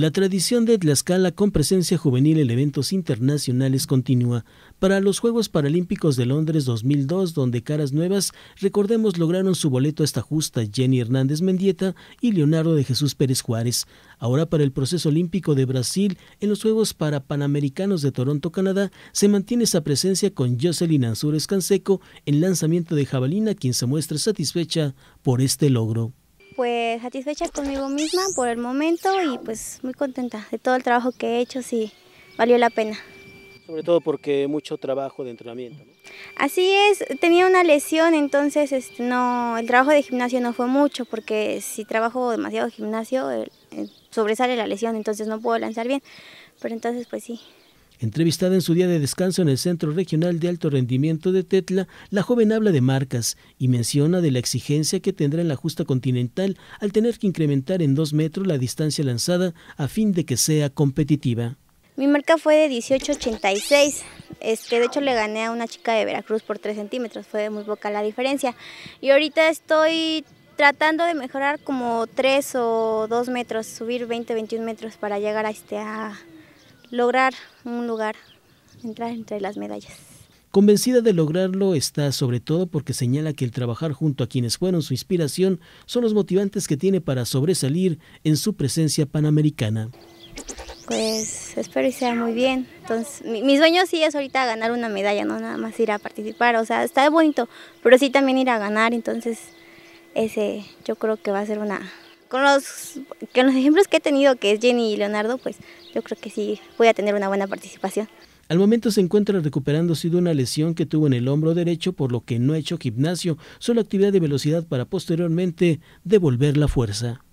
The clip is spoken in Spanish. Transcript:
La tradición de Tlaxcala con presencia juvenil en eventos internacionales continúa. Para los Juegos Paralímpicos de Londres 2002, donde caras nuevas, recordemos, lograron su boleto esta justa Jenny Hernández Mendieta y Leonardo de Jesús Pérez Juárez. Ahora para el proceso olímpico de Brasil, en los Juegos Parapanamericanos Panamericanos de Toronto, Canadá, se mantiene esa presencia con Jocelyn Ansúrez Canseco en lanzamiento de jabalina, quien se muestra satisfecha por este logro pues satisfecha conmigo misma por el momento y pues muy contenta de todo el trabajo que he hecho, sí, valió la pena. Sobre todo porque mucho trabajo de entrenamiento. Así es, tenía una lesión, entonces este, no, el trabajo de gimnasio no fue mucho, porque si trabajo demasiado gimnasio, eh, eh, sobresale la lesión, entonces no puedo lanzar bien. Pero entonces, pues sí, Entrevistada en su día de descanso en el Centro Regional de Alto Rendimiento de Tetla, la joven habla de marcas y menciona de la exigencia que tendrá en la justa continental al tener que incrementar en dos metros la distancia lanzada a fin de que sea competitiva. Mi marca fue de 18.86, que este, de hecho le gané a una chica de Veracruz por tres centímetros, fue muy poca la diferencia. Y ahorita estoy tratando de mejorar como tres o dos metros, subir 20, 21 metros para llegar a, este, a, lograr un lugar, entrar entre las medallas. Convencida de lograrlo está sobre todo porque señala que el trabajar junto a quienes fueron su inspiración son los motivantes que tiene para sobresalir en su presencia panamericana. Pues espero que sea muy bien. Entonces, mi, sueño sí es ahorita ganar una medalla, no nada más ir a participar. O sea, está bonito, pero sí también ir a ganar. Entonces, ese yo creo que va a ser una, con los, con los ejemplos que he tenido, que es Jenny y Leonardo, pues yo creo que sí voy a tener una buena participación. Al momento se encuentra recuperándose de una lesión que tuvo en el hombro derecho, por lo que no ha hecho gimnasio, solo actividad de velocidad para posteriormente devolver la fuerza.